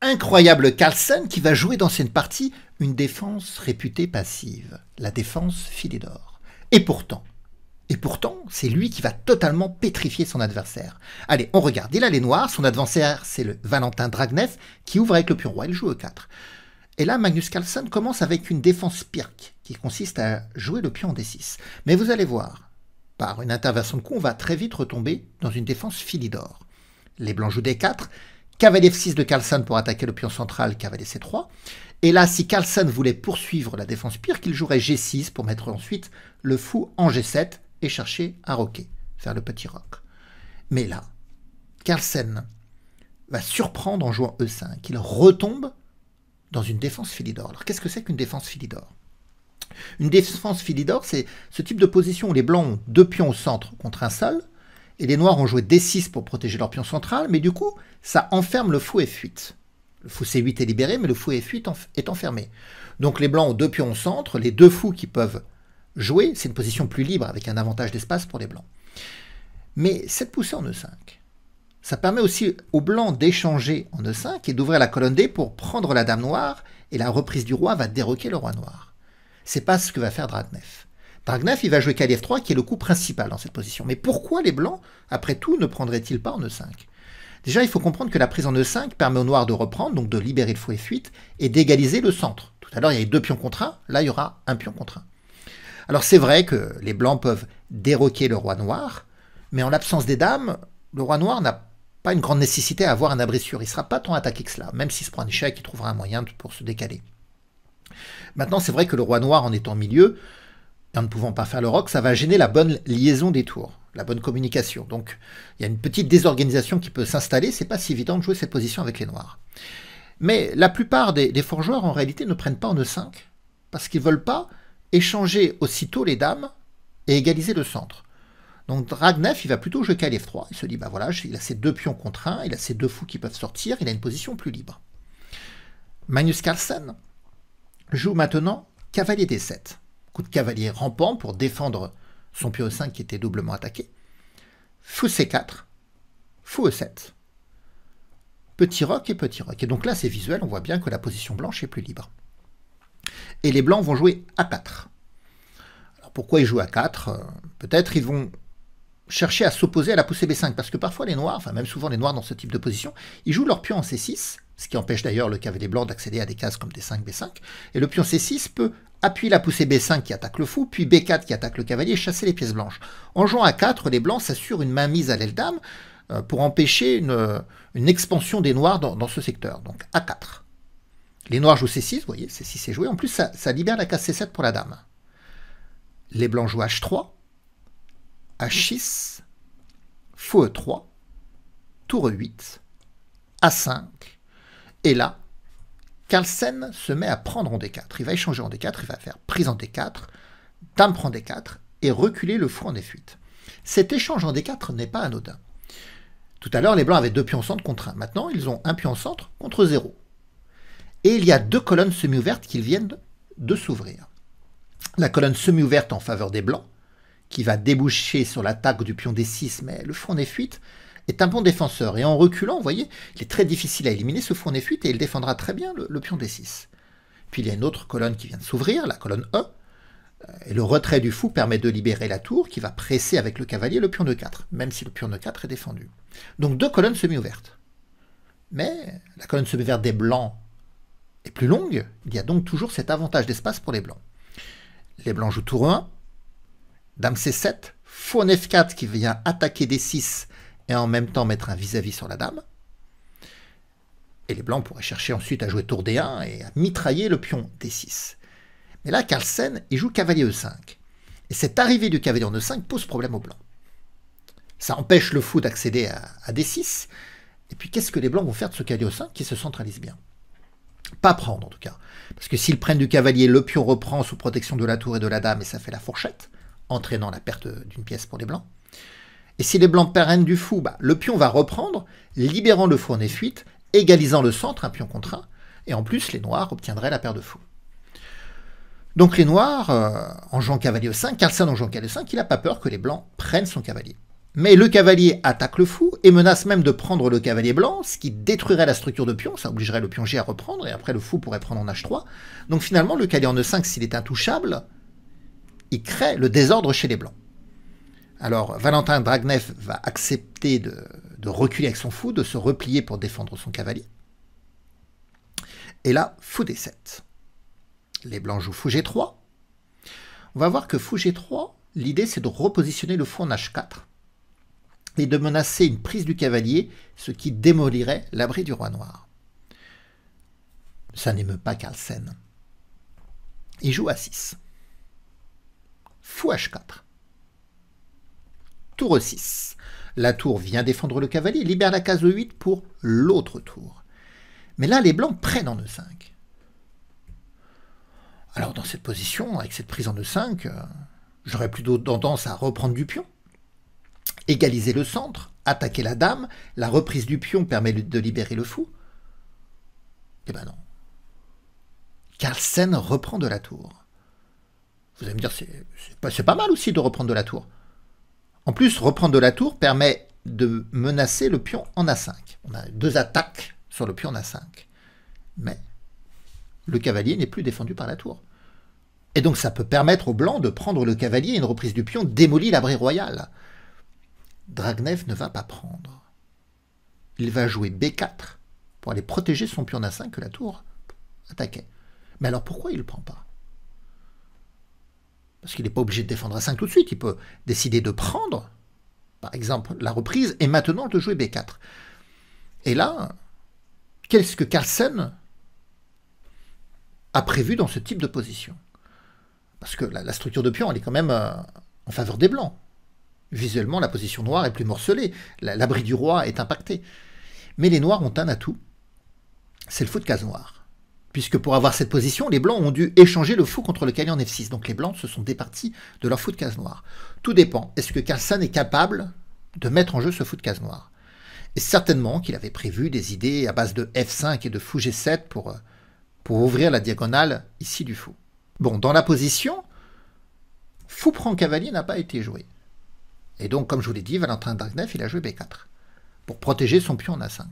incroyable Carlsen qui va jouer dans cette partie une défense réputée passive, la défense Philidor. Et pourtant, et pourtant, c'est lui qui va totalement pétrifier son adversaire. Allez, on regarde, il a les noirs, son adversaire c'est le Valentin Dragnef qui ouvre avec le pion roi, il joue E4. Et là, Magnus Carlsen commence avec une défense pirque qui consiste à jouer le pion en D6. Mais vous allez voir, par une intervention de coup, on va très vite retomber dans une défense Philidor. Les blancs jouent D4, cavalier f6 de Carlsen pour attaquer le pion central, cavalier c3. Et là, si Carlsen voulait poursuivre la défense pire, qu'il jouerait g6 pour mettre ensuite le fou en g7 et chercher un roquet, faire le petit roc. Mais là, Carlsen va surprendre en jouant e5. Il retombe dans une défense Philidor. Alors qu'est-ce que c'est qu'une défense Philidor Une défense Philidor, c'est ce type de position où les blancs ont deux pions au centre contre un seul, et les noirs ont joué D6 pour protéger leur pion central, mais du coup, ça enferme le fou F8. Le fou C8 est libéré, mais le fou F8 est enfermé. Donc les blancs ont deux pions au centre, les deux fous qui peuvent jouer, c'est une position plus libre avec un avantage d'espace pour les blancs. Mais cette poussée en E5, ça permet aussi aux blancs d'échanger en E5 et d'ouvrir la colonne D pour prendre la dame noire, et la reprise du roi va déroquer le roi noir. C'est pas ce que va faire Dratnef. Dragnef, il va jouer kf 3, qui est le coup principal dans cette position. Mais pourquoi les Blancs, après tout, ne prendraient-ils pas en E5 Déjà, il faut comprendre que la prise en E5 permet aux Noirs de reprendre, donc de libérer le fouet fuite, et d'égaliser le centre. Tout à l'heure, il y avait deux pions contre là, il y aura un pion contre Alors c'est vrai que les Blancs peuvent déroquer le roi noir, mais en l'absence des dames, le roi noir n'a pas une grande nécessité à avoir un abri sûr. Il ne sera pas tant attaqué que cela, même s'il se prend un échec, il trouvera un moyen pour se décaler. Maintenant, c'est vrai que le roi noir, en étant milieu, en ne pouvant pas faire le rock, ça va gêner la bonne liaison des tours, la bonne communication. Donc il y a une petite désorganisation qui peut s'installer, c'est pas si évident de jouer cette position avec les noirs. Mais la plupart des, des en réalité ne prennent pas en E5, parce qu'ils veulent pas échanger aussitôt les dames et égaliser le centre. Donc Dragnef il va plutôt jouer f 3 Il se dit, bah voilà, il a ses deux pions contre il a ses deux fous qui peuvent sortir, il a une position plus libre. Magnus Carlsen joue maintenant cavalier D7 de cavalier rampant pour défendre son pion E5 qui était doublement attaqué. Fou C4, fou E7. Petit roc et petit roc. Et donc là, c'est visuel, on voit bien que la position blanche est plus libre. Et les blancs vont jouer A4. Alors pourquoi ils jouent A4 Peut-être ils vont chercher à s'opposer à la poussée B5, parce que parfois les noirs, enfin même souvent les noirs dans ce type de position, ils jouent leur pion en C6, ce qui empêche d'ailleurs le cavalier blanc d'accéder à des cases comme D5, B5, et le pion C6 peut appuie la poussée B5 qui attaque le fou, puis B4 qui attaque le cavalier, chasser les pièces blanches. En jouant a 4, les blancs s'assurent une mainmise à l'aile dame euh, pour empêcher une, expansion des noirs dans, ce secteur, donc A4. Les noirs jouent C6, vous voyez, C6 est joué. En plus, ça, ça libère la case C7 pour la dame. Les blancs jouent H3, H6, faux E3, tour E8, A5. Et là, Carlsen se met à prendre en D4. Il va échanger en D4, il va faire prise en D4, dame prend D4 et reculer le fou en F8. Cet échange en D4 n'est pas anodin. Tout à l'heure, les blancs avaient deux pions centre contre 1. Maintenant, ils ont un pion centre contre 0. Et il y a deux colonnes semi-ouvertes qui viennent de s'ouvrir. La colonne semi-ouverte en faveur des blancs, qui va déboucher sur l'attaque du pion D6, mais le fou en F8 est un bon défenseur. Et en reculant, vous voyez, il est très difficile à éliminer ce fourné fuite et il défendra très bien le, pion D6. Puis il y a une autre colonne qui vient de s'ouvrir, la colonne E. Et le retrait du fou permet de libérer la tour qui va presser avec le cavalier le pion de 4, même si le pion de 4 est défendu. Donc deux colonnes semi-ouvertes. Mais la colonne semi-ouverte des blancs est plus longue, il y a donc toujours cet avantage d'espace pour les blancs. Les blancs jouent tour 1, dame C7, en F4 qui vient attaquer D6 et en même temps mettre un vis-à-vis sur la dame. Et les blancs pourraient chercher ensuite à jouer tour D1 et à mitrailler le pion D6. Mais là, Carlsen, il joue cavalier E5. Et cette arrivée du cavalier en E5 pose problème aux blancs. Ça empêche le fou d'accéder à, à, D6. Et puis, qu'est-ce que les blancs vont faire de ce cavalier E5 qui se centralise bien Pas prendre, en tout cas. Parce que s'ils prennent du cavalier, le pion reprend sous protection de la tour et de la dame et ça fait la fourchette, entraînant la perte d'une pièce pour les blancs. Et si les blancs prennent du fou, bah, le pion va reprendre, libérant le en fuite, égalisant le centre, un pion contre un, et en plus les noirs obtiendraient la paire de fous. Donc les noirs, euh, en jouant cavalier E5, Carlson en jouant cavalier E5, il n'a pas peur que les blancs prennent son cavalier. Mais le cavalier attaque le fou et menace même de prendre le cavalier blanc, ce qui détruirait la structure de pion, ça obligerait le pion G à reprendre, et après le fou pourrait prendre en H3. Donc finalement, le cavalier en E5, s'il est intouchable, il crée le désordre chez les blancs. Alors Valentin Dragnev va accepter de, reculer avec son fou, de se replier pour défendre son cavalier. Et là, fou D7. Les blancs jouent fou G3. On va voir que fou G3, l'idée c'est de repositionner le fou en H4 et de menacer une prise du cavalier, ce qui démolirait l'abri du roi noir. Ça n'émeut pas Carlsen. Il joue à 6. Fou H4 tour 6 La tour vient défendre le cavalier, libère la case E8 pour l'autre tour. Mais là, les blancs prennent en E5. Alors dans cette position, avec cette prise en E5, euh, j'aurais plutôt tendance à reprendre du pion, égaliser le centre, attaquer la dame, la reprise du pion permet de libérer le fou. Eh ben non. Carlsen reprend de la tour. Vous allez me dire, c'est pas mal aussi de reprendre de la tour. En plus, reprendre de la tour permet de menacer le pion en A5. On a deux attaques sur le pion en A5. Mais le cavalier n'est plus défendu par la tour. Et donc ça peut permettre aux blancs de prendre le cavalier et une reprise du pion démolit l'abri royal. Dragnev ne va pas prendre. Il va jouer B4 pour aller protéger son pion A5 que la tour attaquait. Mais alors pourquoi il ne prend pas parce qu'il n'est pas obligé de défendre a 5 tout de suite, il peut décider de prendre, par exemple, la reprise et maintenant de jouer B4. Et là, qu'est-ce que Carlsen a prévu dans ce type de position Parce que la, structure de pion, elle est quand même euh, en faveur des blancs. Visuellement, la position noire est plus morcelée, l'abri du roi est impacté. Mais les noirs ont un atout, c'est le faux de case noire. Puisque pour avoir cette position, les blancs ont dû échanger le fou contre le cavalier en f6. Donc les blancs se sont départis de leur fou de case noire. Tout dépend. Est-ce que Carlsen est capable de mettre en jeu ce fou de case noire Et certainement qu'il avait prévu des idées à base de f5 et de fou g7 pour, euh, pour ouvrir la diagonale ici du fou. Bon, dans la position, fou prend cavalier n'a pas été joué. Et donc, comme je vous l'ai dit, Valentin Dragneff il a joué b4 pour protéger son pion en a5.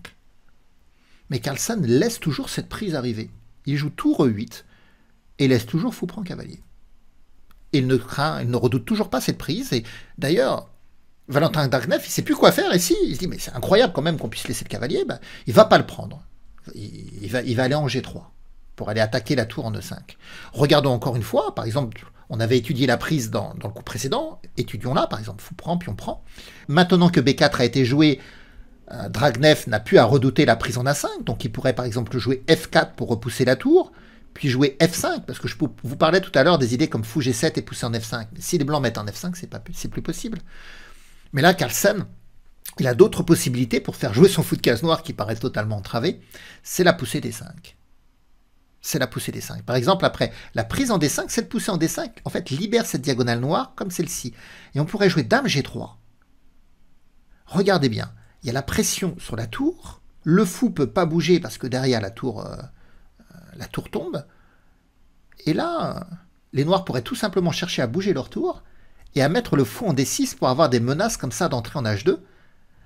Mais Carlsen laisse toujours cette prise arriver. Il joue tour e 8 et laisse toujours fou prend cavalier. Il ne craint, il ne redoute toujours pas cette prise. Et d'ailleurs, Valentin Darkneff, il sait plus quoi faire. ici. il se dit, mais c'est incroyable quand même qu'on puisse laisser le cavalier. Il bah, il va pas le prendre. Il, va, aller en G3 pour aller attaquer la tour en E5. Regardons encore une fois, par exemple, on avait étudié la prise dans, le coup précédent, étudions-la, par exemple, fou prend, on prend. Maintenant que B4 a été joué, euh, Dragnef n'a plus à redouter la prise en A5, donc il pourrait par exemple jouer F4 pour repousser la tour, puis jouer F5, parce que je vous parlais tout à l'heure des idées comme fou G7 et pousser en F5. si les Blancs mettent en F5, c'est, c'est plus possible. Mais là, Carlsen, il a d'autres possibilités pour faire jouer son fou de case noire qui paraît totalement entravé, c'est la poussée des 5. C'est la poussée des 5. Par exemple, après la prise en D5, cette poussée en D5, en fait, libère cette diagonale noire comme celle-ci. Et on pourrait jouer Dame G3. Regardez bien il y a la pression sur la tour, le fou peut pas bouger parce que derrière la tour, euh, euh, la tour tombe, et là, les noirs pourraient tout simplement chercher à bouger leur tour et à mettre le fou en D6 pour avoir des menaces comme ça d'entrer en H2.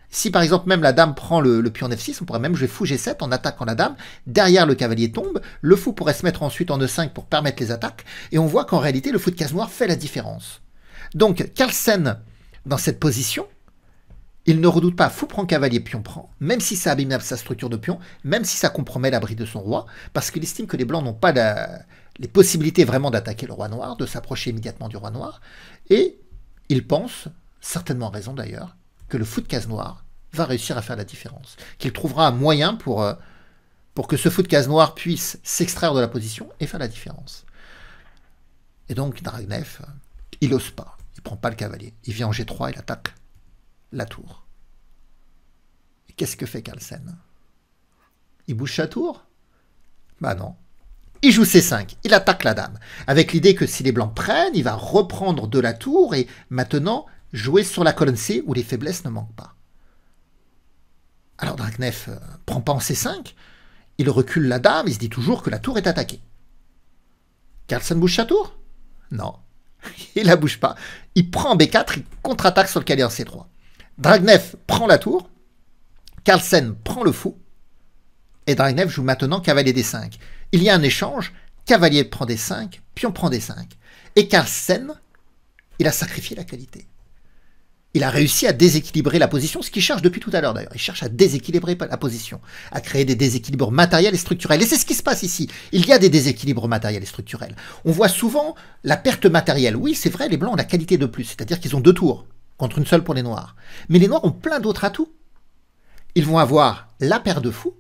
Si par exemple même la dame prend le, pion F6, on pourrait même jouer fou G7 en attaquant la dame, derrière le cavalier tombe, le fou pourrait se mettre ensuite en E5 pour permettre les attaques, et on voit qu'en réalité le fou de case noire fait la différence. Donc Carlsen, dans cette position, il ne redoute pas fou prend cavalier pion prend, même si ça abîme sa structure de pion, même si ça compromet l'abri de son roi, parce qu'il estime que les blancs n'ont pas les possibilités vraiment d'attaquer le roi noir, de s'approcher immédiatement du roi noir, et il pense, certainement raison d'ailleurs, que le fou de case noir va réussir à faire la différence, qu'il trouvera un moyen pour, euh, pour que ce fou de case noir puisse s'extraire de la position et faire la différence. Et donc Dragnef, euh, il ose pas, il prend pas le cavalier, il vient en G3, il attaque la tour. Qu'est-ce que fait Carlsen Il bouge sa tour Bah non. Il joue C5, il attaque la dame, avec l'idée que si les blancs prennent, il va reprendre de la tour et maintenant jouer sur la colonne C où les faiblesses ne manquent pas. Alors Dragnef ne euh, prend pas en C5, il recule la dame, il se dit toujours que la tour est attaquée. Carlsen bouge sa tour Non, il la bouge pas. Il prend B4, il contre-attaque sur le calé en C3. Dragnev prend la tour, Carlsen prend le fou, et Dragnev joue maintenant cavalier des 5. Il y a un échange, cavalier prend des 5, on prend des 5. Et Carlsen, il a sacrifié la qualité. Il a réussi à déséquilibrer la position, ce qu'il cherche depuis tout à l'heure d'ailleurs. Il cherche à déséquilibrer la position, à créer des déséquilibres matériels et structurels. Et c'est ce qui se passe ici. Il y a des déséquilibres matériels et structurels. On voit souvent la perte matérielle. Oui, c'est vrai, les Blancs ont la qualité de plus, c'est-à-dire qu'ils ont deux tours contre une seule pour les Noirs. Mais les Noirs ont plein d'autres atouts. Ils vont avoir la paire de fous,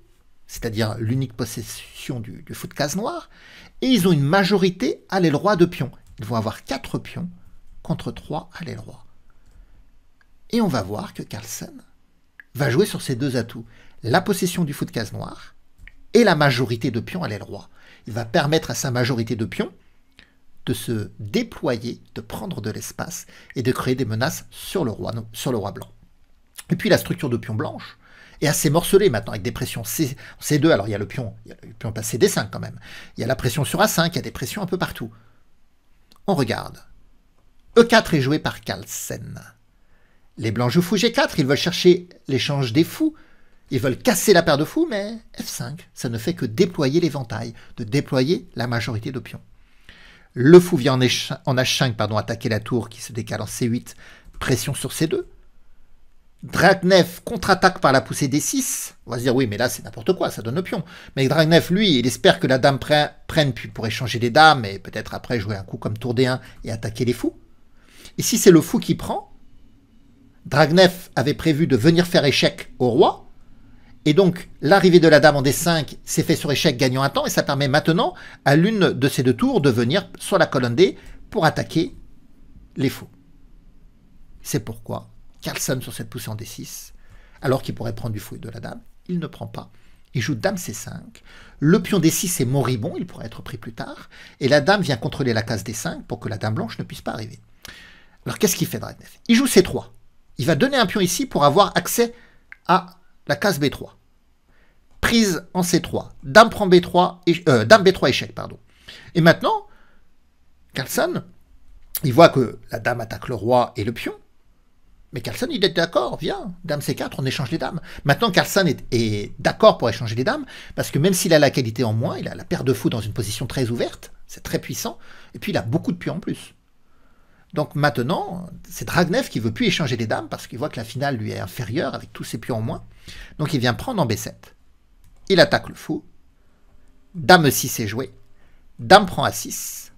c'est-à-dire l'unique possession du, foot fou de case noir, et ils ont une majorité à l'aile roi de pions. Ils vont avoir quatre pions contre trois à l'aile roi. Et on va voir que Carlsen va jouer sur ces deux atouts, la possession du fou de case noir et la majorité de pions à l'aile roi. Il va permettre à sa majorité de pions de se déployer, de prendre de l'espace et de créer des menaces sur le roi, sur le roi blanc. Et puis la structure de pion blanche est assez morcelée maintenant avec des pressions C, 2 Alors il y a le pion, il y a le pion passé D5 quand même. Il y a la pression sur A5, il y a des pressions un peu partout. On regarde. E4 est joué par Carlsen. Les blancs jouent fou G4, ils veulent chercher l'échange des fous. Ils veulent casser la paire de fous, mais F5, ça ne fait que déployer l'éventail, de déployer la majorité de pions. Le fou vient en H5 pardon, attaquer la tour qui se décale en C8, pression sur C2. Dragnef contre-attaque par la poussée D6. On va se dire, oui, mais là, c'est n'importe quoi, ça donne le pion. Mais Dragnef lui, il espère que la dame prenne puis pour échanger les dames et peut-être après jouer un coup comme tour D1 et attaquer les fous. Et si c'est le fou qui prend, Dragnef avait prévu de venir faire échec au roi, et donc, l'arrivée de la dame en D5 s'est fait sur échec gagnant un temps et ça permet maintenant à l'une de ces deux tours de venir sur la colonne D pour attaquer les faux. C'est pourquoi Carlson sur cette poussée en D6, alors qu'il pourrait prendre du fou de la dame, il ne prend pas. Il joue dame C5. Le pion D6 est moribond, il pourrait être pris plus tard. Et la dame vient contrôler la case D5 pour que la dame blanche ne puisse pas arriver. Alors qu'est-ce qu'il fait Il joue C3. Il va donner un pion ici pour avoir accès à la case B3. Prise en C3. Dame prend B3, et euh, dame B3 échec, pardon. Et maintenant, Carlson, il voit que la dame attaque le roi et le pion. Mais Carlson, il est d'accord, viens, dame C4, on échange les dames. Maintenant, Carlson est, est d'accord pour échanger les dames, parce que même s'il a la qualité en moins, il a la paire de fous dans une position très ouverte, c'est très puissant, et puis il a beaucoup de pions en plus. Donc maintenant, c'est Dragnev qui veut plus échanger les dames parce qu'il voit que la finale lui est inférieure avec tous ses pions en moins. Donc il vient prendre en B7. Il attaque le fou. Dame 6 est jouée. Dame prend A6.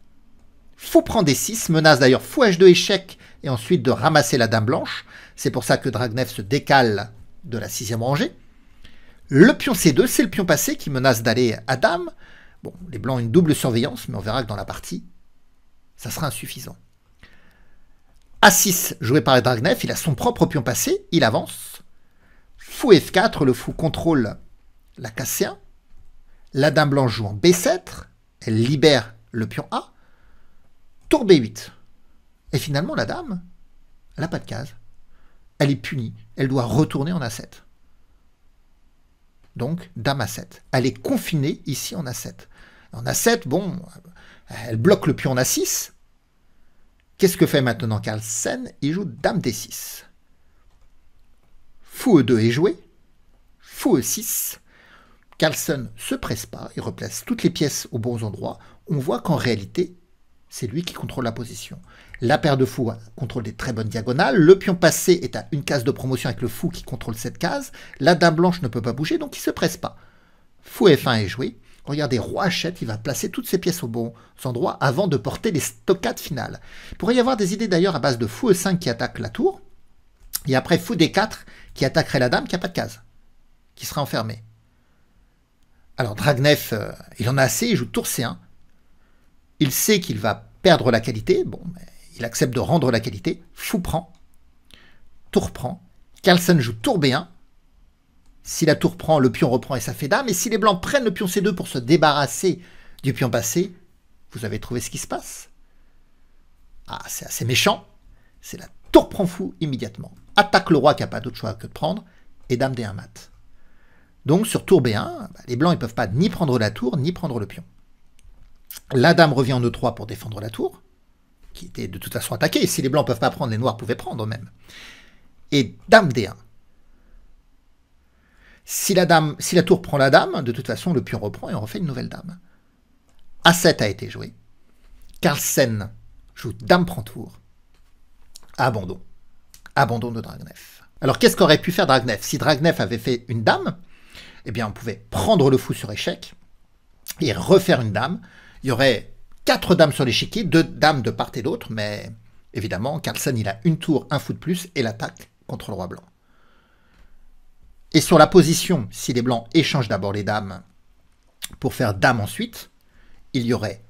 Fou prend des 6 menace d'ailleurs fou H2 échec et ensuite de ramasser la dame blanche. C'est pour ça que Dragnev se décale de la sixième rangée. Le pion C2, c'est le pion passé qui menace d'aller à dame. Bon, les blancs ont une double surveillance, mais on verra que dans la partie, ça sera insuffisant. A6 joué par Dragnefs, il a son propre pion passé, il avance. Fou F4, le fou contrôle la C1. La dame blanche joue en B7, elle libère le pion A. Tour B8. Et finalement, la dame, elle n'a pas de case. Elle est punie, elle doit retourner en A7. Donc, dame A7. Elle est confinée ici en A7. En A7, bon, elle bloque le pion en A6, Qu'est-ce que fait maintenant Carlsen Il joue Dame D6. Fou E2 est joué. Fou E6. Carlsen se presse pas, il replace toutes les pièces aux bons endroits. On voit qu'en réalité, c'est lui qui contrôle la position. La paire de fous contrôle des très bonnes diagonales. Le pion passé est à une case de promotion avec le fou qui contrôle cette case. La dame blanche ne peut pas bouger, donc il se presse pas. Fou F1 est joué. Regardez, roi achète, il va placer toutes ses pièces au bon endroit avant de porter les stockades finales. Il pourrait y avoir des idées d'ailleurs à base de fou E5 qui attaque la tour, et après fou D4 qui attaquerait la dame qui n'a pas de case, qui serait enfermée. Alors Dragnef, euh, il en a assez, il joue tour C1. Il sait qu'il va perdre la qualité, bon, il accepte de rendre la qualité, fou prend, tour prend, Carlsen joue tour B1, si la tour prend, le pion reprend et ça fait dame. Et si les blancs prennent le pion C2 pour se débarrasser du pion passé, vous avez trouvé ce qui se passe Ah, c'est assez méchant. C'est la tour prend fou immédiatement. Attaque le roi qui n'a pas d'autre choix que de prendre et dame D1 mat. Donc sur tour B1, bah, les blancs ne peuvent pas ni prendre la tour ni prendre le pion. La dame revient en E3 pour défendre la tour, qui était de toute façon attaquée. Si les blancs ne peuvent pas prendre, les noirs pouvaient prendre même. Et dame D1. Si la, dame, si la tour prend la dame, de toute façon, le pion reprend et on refait une nouvelle dame. A7 a été joué. Carlsen joue dame prend tour. Abandon. Abandon de Dragnef. Alors qu'est-ce qu'aurait pu faire Dragnef Si Dragnef avait fait une dame, eh bien on pouvait prendre le fou sur échec et refaire une dame. Il y aurait quatre dames sur l'échiquier, deux dames de part et d'autre, mais évidemment, Carlsen il a une tour, un fou de plus et l'attaque contre le roi blanc. Et sur la position, si les blancs échangent d'abord les dames pour faire dame ensuite, il y aurait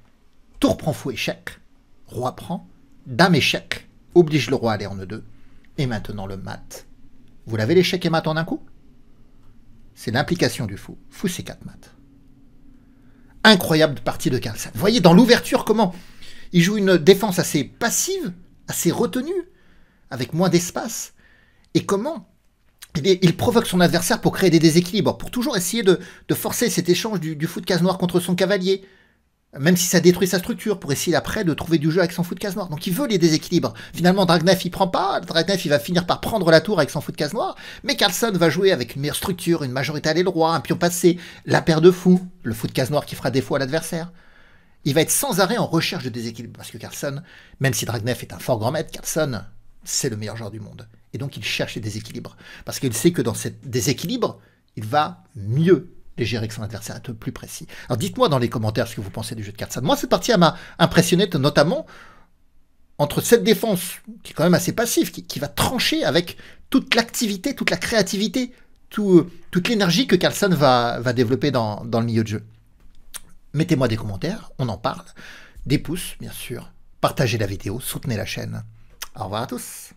tour prend fou échec, roi prend, dame échec, oblige le roi à aller en E2, et maintenant le mat. Vous l'avez l'échec et mat en un coup C'est l'implication du fou. Fou c'est quatre mat. Incroyable partie de Carlsen. Vous voyez dans l'ouverture comment il joue une défense assez passive, assez retenue, avec moins d'espace, et comment il, provoque son adversaire pour créer des déséquilibres, pour toujours essayer de, forcer cet échange du, du, foot case noir contre son cavalier, même si ça détruit sa structure, pour essayer après de trouver du jeu avec son foot case noir. Donc il veut les déséquilibres. Finalement, Dragnef, il prend pas. Dragnef, il va finir par prendre la tour avec son foot case noir. Mais Carlson va jouer avec une meilleure structure, une majorité à l'aile droit, un pion passé, la paire de fous, le foot case noir qui fera défaut à l'adversaire. Il va être sans arrêt en recherche de déséquilibres parce que Carlson, même si Dragnef est un fort grand maître, Carlson, c'est le meilleur joueur du monde. Et donc il cherche les déséquilibres. Parce qu'il sait que dans ces déséquilibres, il va mieux les gérer que son adversaire, peu plus précis. Alors dites-moi dans les commentaires ce que vous pensez du jeu de cartes. moi, cette partie m'a impressionné notamment entre cette défense, qui est quand même assez passive, qui, va trancher avec toute l'activité, toute la créativité, euh, toute l'énergie que Carlson va, va développer dans, dans le milieu de jeu. Mettez-moi des commentaires, on en parle. Des pouces, bien sûr. Partagez la vidéo, soutenez la chaîne. Au revoir à tous.